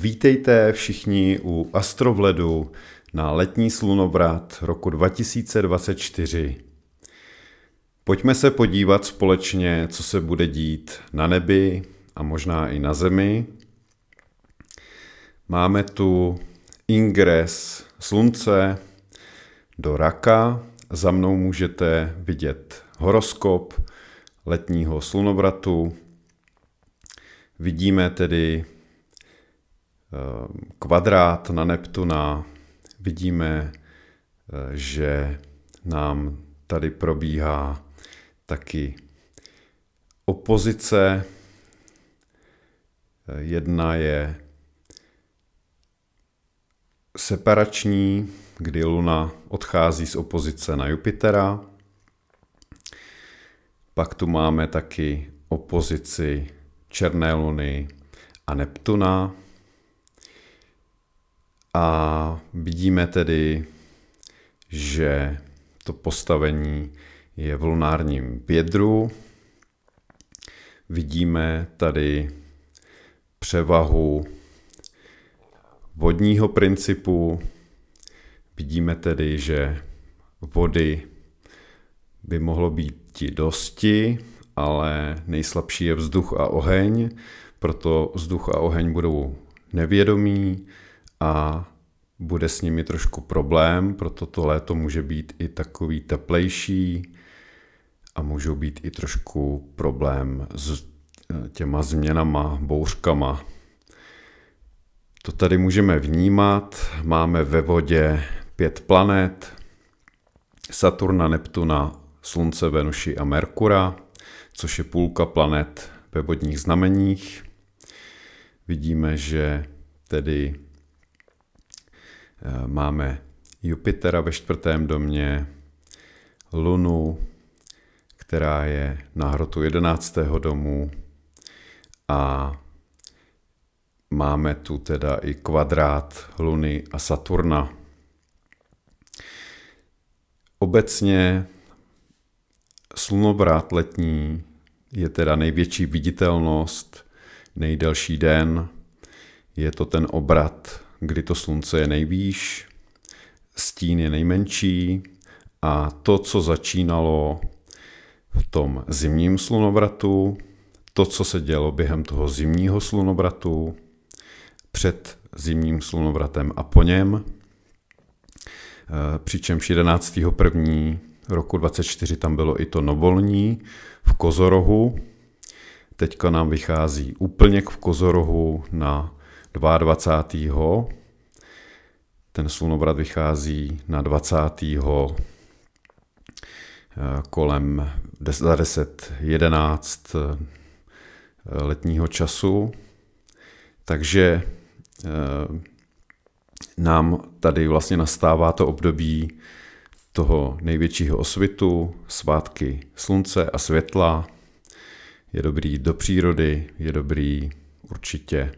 Vítejte všichni u Astrovledu na letní slunovrat roku 2024. Pojďme se podívat společně, co se bude dít na nebi a možná i na zemi. Máme tu ingres slunce do raka. Za mnou můžete vidět horoskop letního slunovratu. Vidíme tedy Eh, kvadrát na Neptuna, vidíme, eh, že nám tady probíhá taky opozice. Eh, jedna je separační, kdy Luna odchází z opozice na Jupitera. Pak tu máme taky opozici Černé Luny a Neptuna. A vidíme tedy, že to postavení je v lunárním bědru. Vidíme tady převahu vodního principu. Vidíme tedy, že vody by mohlo být dosti, ale nejslabší je vzduch a oheň, proto vzduch a oheň budou nevědomí, a bude s nimi trošku problém, proto to léto může být i takový teplejší a můžou být i trošku problém s eh, těma změnama, bouřkama. To tady můžeme vnímat. Máme ve vodě pět planet, Saturna, Neptuna, Slunce, Venuši a Merkura, což je půlka planet ve vodních znameních. Vidíme, že tedy Eh, máme Jupitera ve čtvrtém domě, Lunu, která je na hrotu 11. domu a máme tu teda i kvadrát Luny a Saturna. Obecně slunovrat letní je teda největší viditelnost, nejdelší den, je to ten obrat kdy to slunce je nejvýš, stín je nejmenší a to, co začínalo v tom zimním slunovratu, to, co se dělo během toho zimního slunovratu, před zimním slunovratem a po něm, eh, přičemž 11. první roku 24 tam bylo i to novolní v Kozorohu. Teďka nám vychází úplněk v Kozorohu na 22. Ten Slunovrat vychází na 20. Eh, kolem za 10, 11 eh, letního času. Takže eh, nám tady vlastně nastává to období toho největšího osvitu, svátky slunce a světla. Je dobrý do přírody, je dobrý určitě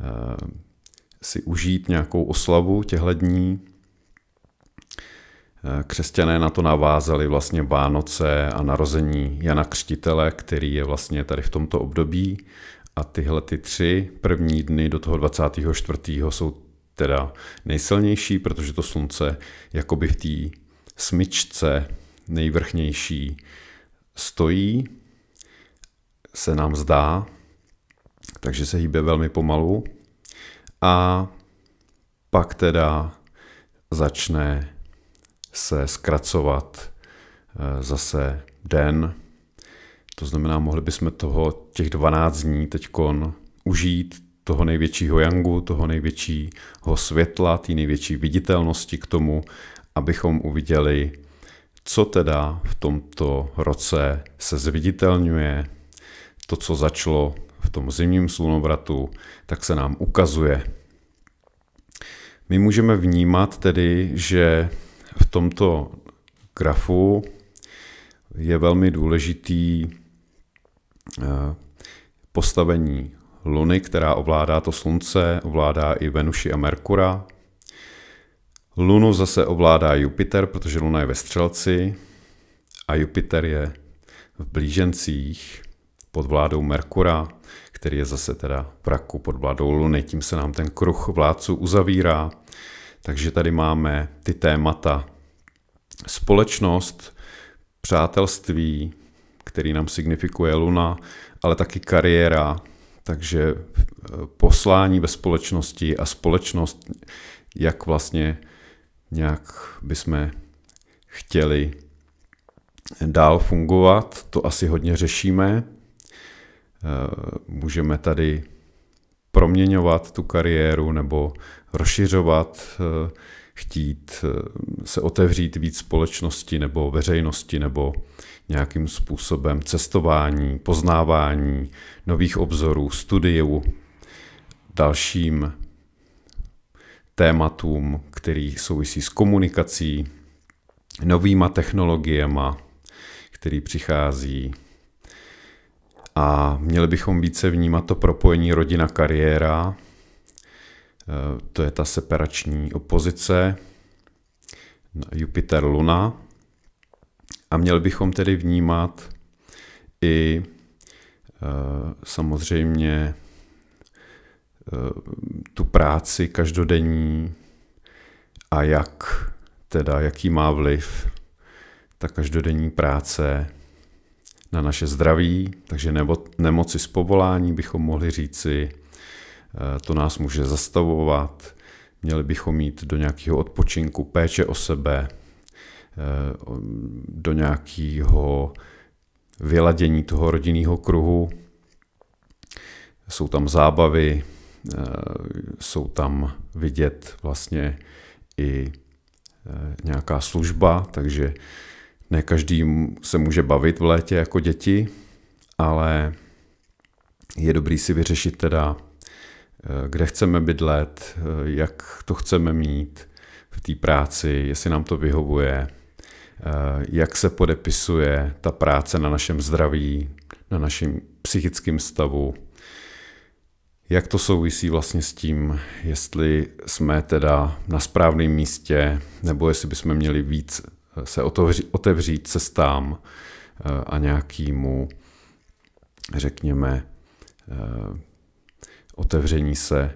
Eh, si užít nějakou oslavu těchto dní. Eh, křesťané na to navázali vlastně Vánoce a narození Jana Křtitele, který je vlastně tady v tomto období. A tyhle ty tři první dny do toho 24. jsou teda nejsilnější, protože to slunce jakoby v té smyčce nejvrchnější stojí, se nám zdá, takže se hýbe velmi pomalu. A pak teda začne se zkracovat eh, zase den. To znamená, mohli bychom toho těch 12 dní teď užít, toho největšího jangu, toho největšího světla, té největší viditelnosti k tomu, abychom uviděli, co teda v tomto roce se zviditelňuje, to, co začalo v tom zimním slunovratu, tak se nám ukazuje. My můžeme vnímat tedy, že v tomto grafu je velmi důležitý eh, postavení Luny, která ovládá to Slunce, ovládá i Venuši a Merkura. Lunu zase ovládá Jupiter, protože Luna je ve Střelci a Jupiter je v Blížencích pod vládou Merkura, který je zase teda v raku pod vládou Luny. Tím se nám ten kruh vládců uzavírá. Takže tady máme ty témata společnost, přátelství, který nám signifikuje Luna, ale taky kariéra, takže eh, poslání ve společnosti a společnost, jak vlastně nějak bychom chtěli dál fungovat, to asi hodně řešíme. Eh, můžeme tady proměňovat tu kariéru nebo rozšiřovat, eh, chtít eh, se otevřít víc společnosti nebo veřejnosti nebo nějakým způsobem cestování, poznávání nových obzorů, studiu, dalším tématům, který souvisí s komunikací, novýma technologiemi, který přichází, a měli bychom více vnímat to propojení rodina-kariéra, e, to je ta separační opozice, Jupiter-Luna. A měli bychom tedy vnímat i e, samozřejmě e, tu práci každodenní a jak teda, jaký má vliv ta každodenní práce na naše zdraví, takže nebo, nemoci z povolání bychom mohli říci, eh, to nás může zastavovat, měli bychom mít do nějakého odpočinku péče o sebe, eh, do nějakého vyladění toho rodinného kruhu. Jsou tam zábavy, eh, jsou tam vidět vlastně i nějaká služba, takže ne každý se může bavit v létě jako děti, ale je dobrý si vyřešit teda, eh, kde chceme bydlet, eh, jak to chceme mít v té práci, jestli nám to vyhovuje, eh, jak se podepisuje ta práce na našem zdraví, na našem psychickém stavu, jak to souvisí vlastně s tím, jestli jsme teda na správném místě, nebo jestli bychom měli víc se otevřít cestám eh, a nějakýmu, řekněme, eh, otevření se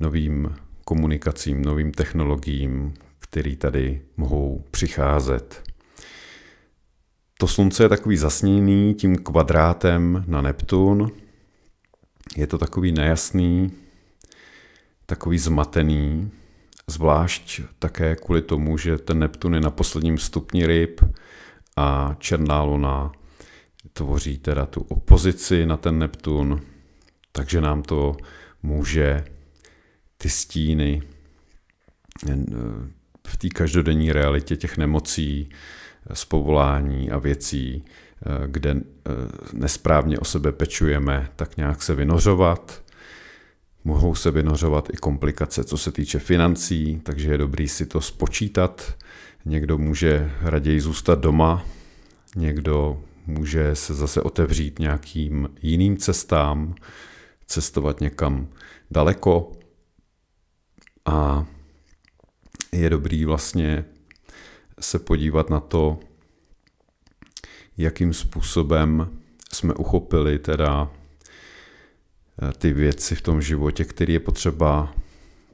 novým komunikacím, novým technologiím, které tady mohou přicházet. To slunce je takový zasněný tím kvadrátem na Neptun. Je to takový nejasný, takový zmatený, Zvlášť také kvůli tomu, že ten Neptun je na posledním stupni ryb a černá luna tvoří teda tu opozici na ten Neptun, takže nám to může ty stíny v té každodenní realitě těch nemocí, spovolání a věcí, e, kde e, nesprávně o sebe pečujeme, tak nějak se vynořovat mohou se vynořovat i komplikace, co se týče financí, takže je dobrý si to spočítat. Někdo může raději zůstat doma, někdo může se zase otevřít nějakým jiným cestám, cestovat někam daleko a je dobrý vlastně se podívat na to, jakým způsobem jsme uchopili teda Eh, ty věci v tom životě, které je potřeba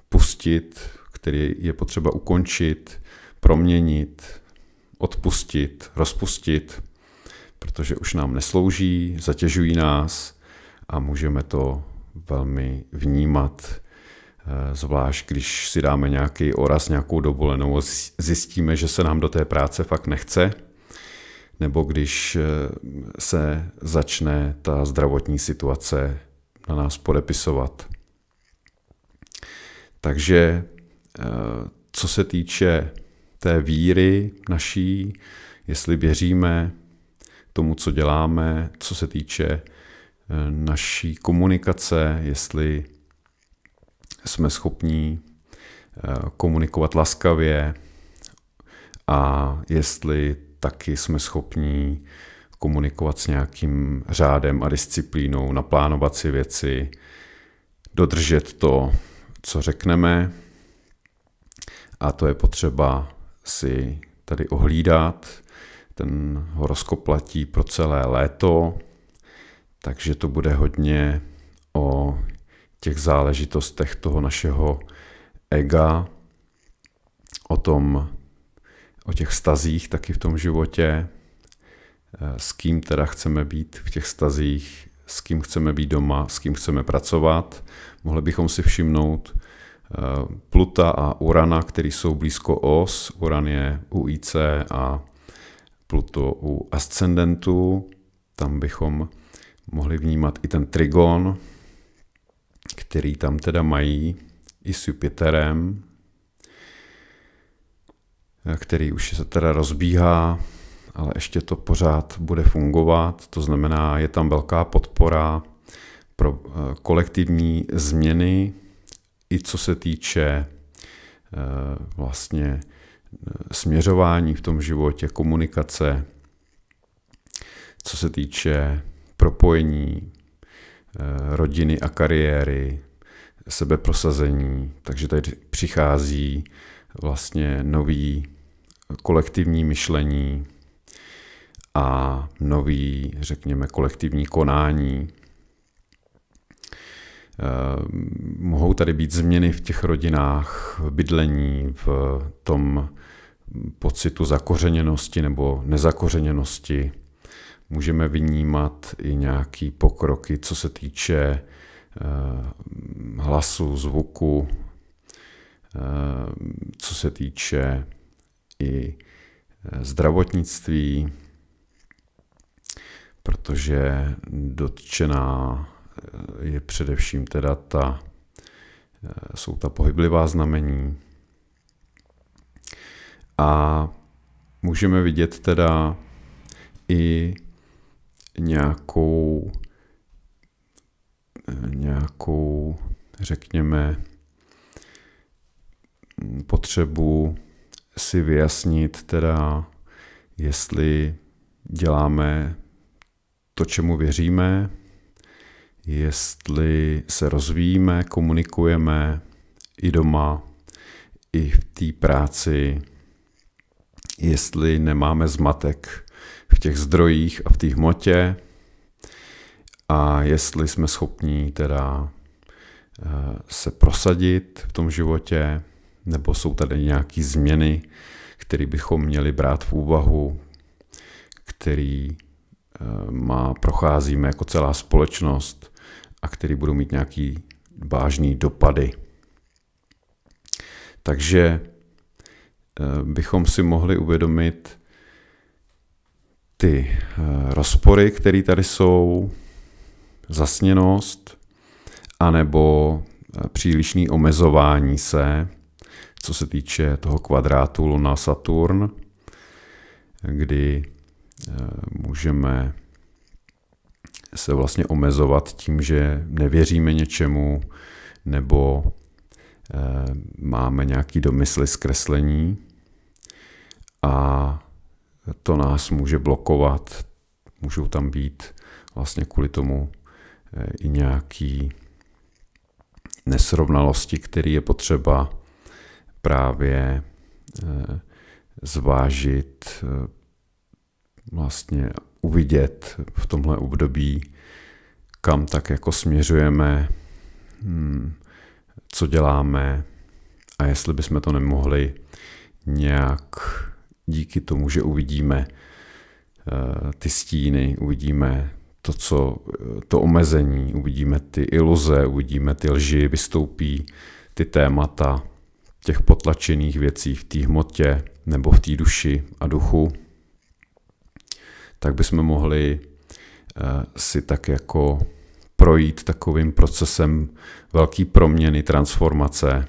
pustit, které je potřeba ukončit, proměnit, odpustit, rozpustit, protože už nám neslouží, zatěžují nás a můžeme to velmi vnímat, eh, zvlášť když si dáme nějaký oraz, nějakou dovolenou zjistíme, že se nám do té práce fakt nechce, nebo když eh, se začne ta zdravotní situace na nás podepisovat. Takže eh, co se týče té víry naší, jestli věříme tomu, co děláme, co se týče eh, naší komunikace, jestli jsme schopní eh, komunikovat laskavě a jestli taky jsme schopní komunikovat s nějakým řádem a disciplínou, naplánovat si věci, dodržet to, co řekneme. A to je potřeba si tady ohlídat. Ten horoskop platí pro celé léto, takže to bude hodně o těch záležitostech toho našeho ega, o tom, o těch stazích taky v tom životě, Eh, s kým teda chceme být v těch stazích, s kým chceme být doma, s kým chceme pracovat. Mohli bychom si všimnout eh, Pluta a Urana, který jsou blízko os. Uran je u IC a Pluto u ascendentu. Tam bychom mohli vnímat i ten trigon, který tam teda mají i s Jupiterem, eh, který už se teda rozbíhá ale ještě to pořád bude fungovat. To znamená, je tam velká podpora pro eh, kolektivní změny, i co se týče eh, vlastně eh, směřování v tom životě, komunikace, co se týče propojení rodiny a kariéry, sebeprosazení. Takže tady přichází vlastně nový kolektivní myšlení, a nový, řekněme, kolektivní konání. Eh, mohou tady být změny v těch rodinách, v bydlení, v tom pocitu zakořeněnosti nebo nezakořeněnosti. Můžeme vynímat i nějaký pokroky, co se týče eh, hlasu, zvuku, eh, co se týče i zdravotnictví, protože dotčená eh, je především teda ta, eh, jsou ta pohyblivá znamení. A můžeme vidět teda i nějakou, eh, nějakou řekněme, potřebu si vyjasnit teda, jestli děláme to, čemu věříme, jestli se rozvíjíme, komunikujeme i doma, i v té práci, jestli nemáme zmatek v těch zdrojích a v té hmotě a jestli jsme schopní teda eh, se prosadit v tom životě, nebo jsou tady nějaké změny, které bychom měli brát v úvahu, které má, procházíme jako celá společnost a který budou mít nějaký vážný dopady. Takže eh, bychom si mohli uvědomit ty eh, rozpory, které tady jsou, zasněnost, anebo eh, přílišné omezování se, co se týče toho kvadrátu Luna-Saturn, kdy Eh, můžeme se vlastně omezovat tím, že nevěříme něčemu nebo eh, máme nějaký domysly zkreslení a to nás může blokovat, můžou tam být vlastně kvůli tomu eh, i nějaký nesrovnalosti, který je potřeba právě zvážit vlastně uvidět v tomhle období, kam tak jako směřujeme, hmm, co děláme a jestli bychom to nemohli nějak díky tomu, že uvidíme eh, ty stíny, uvidíme to, co, eh, to omezení, uvidíme ty iluze, uvidíme ty lži, vystoupí ty témata těch potlačených věcí v té hmotě nebo v té duši a duchu tak bychom mohli eh, si tak jako projít takovým procesem velký proměny, transformace eh,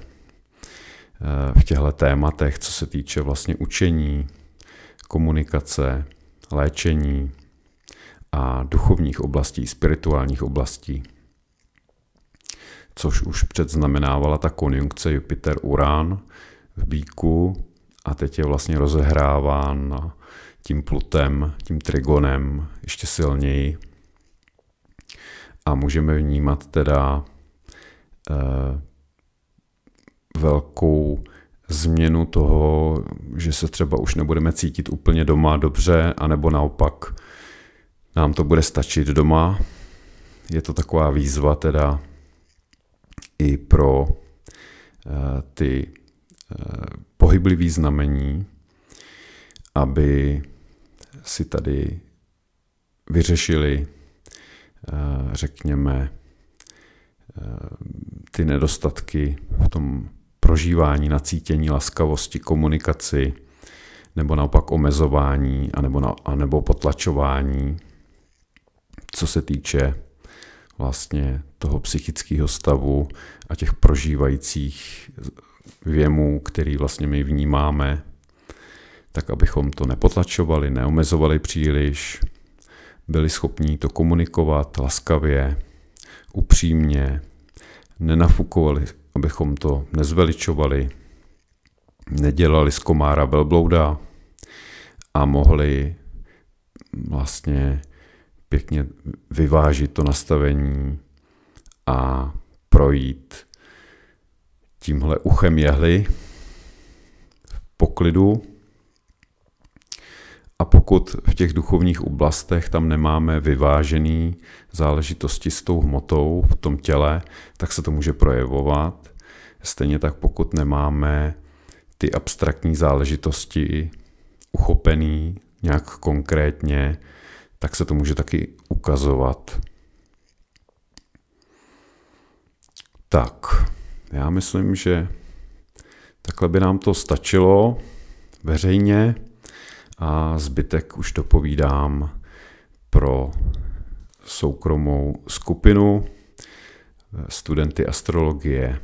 v těchto tématech, co se týče vlastně učení, komunikace, léčení a duchovních oblastí, spirituálních oblastí. Což už předznamenávala ta konjunkce jupiter uran v Bíku a teď je vlastně rozehráván tím plutem, tím trigonem ještě silněji. A můžeme vnímat teda eh, velkou změnu toho, že se třeba už nebudeme cítit úplně doma dobře, anebo naopak nám to bude stačit doma. Je to taková výzva teda i pro eh, ty eh, pohyblivý znamení, aby si tady vyřešili, eh, řekněme, eh, ty nedostatky v tom prožívání, nacítění, laskavosti, komunikaci, nebo naopak omezování, anebo, na, anebo potlačování, co se týče vlastně toho psychického stavu a těch prožívajících věmů, který vlastně my vnímáme tak abychom to nepotlačovali, neomezovali příliš, byli schopní to komunikovat laskavě, upřímně, nenafukovali, abychom to nezveličovali, nedělali z komára velblouda a mohli vlastně pěkně vyvážit to nastavení a projít tímhle uchem jehly v poklidu a pokud v těch duchovních oblastech tam nemáme vyvážený záležitosti s tou hmotou v tom těle, tak se to může projevovat. Stejně tak pokud nemáme ty abstraktní záležitosti uchopený nějak konkrétně, tak se to může taky ukazovat. Tak, já myslím, že takhle by nám to stačilo veřejně a zbytek už to povídám pro soukromou skupinu studenty astrologie.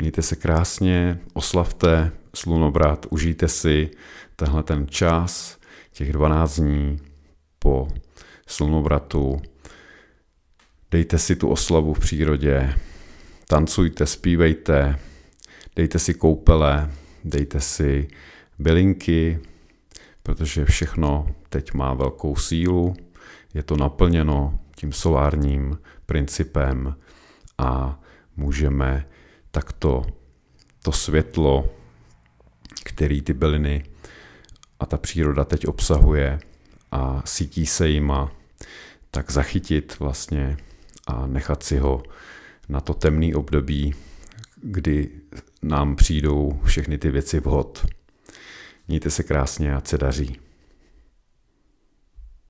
Mějte se krásně, oslavte slunovrat, užijte si tenhle ten čas, těch 12 dní po slunovratu. Dejte si tu oslavu v přírodě, tancujte, zpívejte, dejte si koupele, dejte si bylinky, protože všechno teď má velkou sílu, je to naplněno tím solárním principem a můžeme takto to světlo, který ty byliny a ta příroda teď obsahuje a sítí se jima, tak zachytit vlastně a nechat si ho na to temný období, kdy nám přijdou všechny ty věci vhod. Mějte se krásně a se daří.